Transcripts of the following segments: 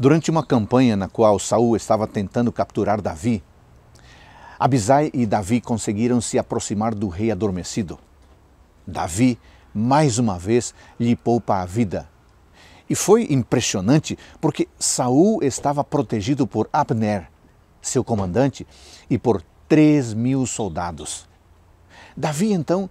Durante uma campanha na qual Saul estava tentando capturar Davi, Abisai e Davi conseguiram se aproximar do rei adormecido. Davi, mais uma vez, lhe poupa a vida. E foi impressionante porque Saul estava protegido por Abner, seu comandante, e por três mil soldados. Davi então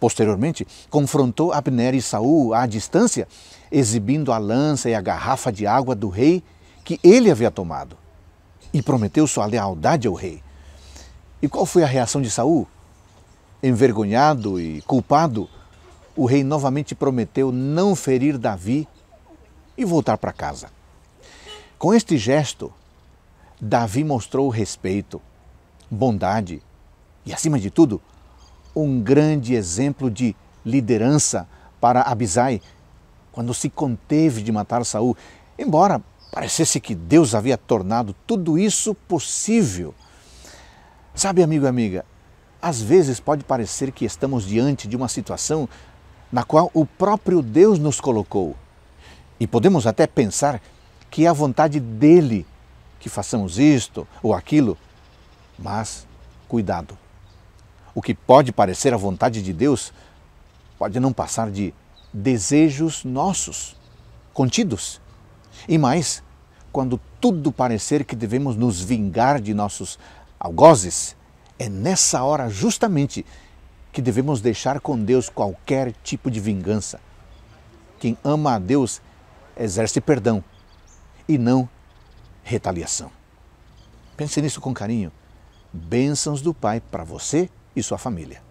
posteriormente, confrontou Abner e Saul à distância, exibindo a lança e a garrafa de água do rei que ele havia tomado, e prometeu sua lealdade ao rei. E qual foi a reação de Saul? Envergonhado e culpado, o rei novamente prometeu não ferir Davi e voltar para casa. Com este gesto, Davi mostrou respeito, bondade e, acima de tudo, um grande exemplo de liderança para Abisai quando se conteve de matar Saul, embora parecesse que Deus havia tornado tudo isso possível. Sabe, amigo e amiga, às vezes pode parecer que estamos diante de uma situação na qual o próprio Deus nos colocou. E podemos até pensar que é a vontade dele que façamos isto ou aquilo, mas cuidado. O que pode parecer a vontade de Deus pode não passar de desejos nossos, contidos. E mais, quando tudo parecer que devemos nos vingar de nossos algozes, é nessa hora justamente que devemos deixar com Deus qualquer tipo de vingança. Quem ama a Deus exerce perdão e não retaliação. Pense nisso com carinho. Bênçãos do Pai para você e sua família.